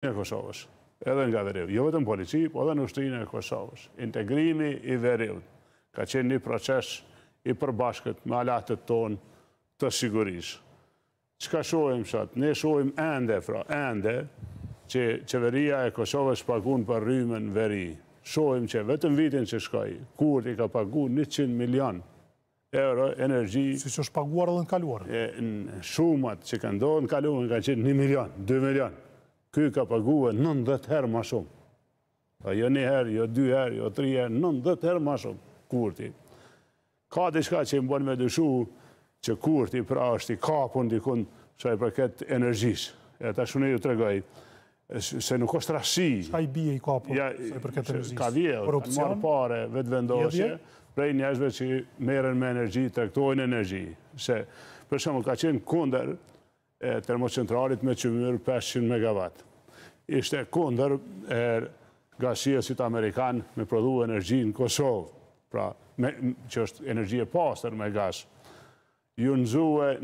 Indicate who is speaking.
Speaker 1: e Kosovës, edhe nga dhe rivë, jo vetëm polici, po edhe në ushtrinë e Kosovës. Integrimi i dhe ka qenë një proces i përbashkët me alatët tonë të sigurisë. ka shohim shatë? Ne shohim ende, fra, ende, që qeveria e Kosovës pagun për rrymën veri. Shohim që vetëm vitin që shkoj, kur t'i ka pagun 100 milion euro energji... Si që shpaguar edhe në kaluar? Në shumat që ka ndohë në kaluar, në ka qenë 1 milion, 2 milion. Ky ka paguë 90 herë ma shumë. A jo një herë, jo dy herë, jo tri herë, 90 herë ma shumë kurti. Ka diçka që i më bënë me dëshu që kurti pra është i kapun dikun që për përket energjish. E ta shune ju të regoj, se nuk është rashi.
Speaker 2: Shka i bie i kapun që shaj përket këtë energjish? Ka bie, ka marë
Speaker 1: pare, vetë vendoshe, prej njëzve që meren me energji, këtojnë energji. Se, për shumë, ka qenë kunder, e termocentralit me qëmyrë 500 MW. Ishte kunder e gashiesit Amerikan me prodhu energji në Kosovë, pra me, që është energji e pasër me gash. Ju nëzue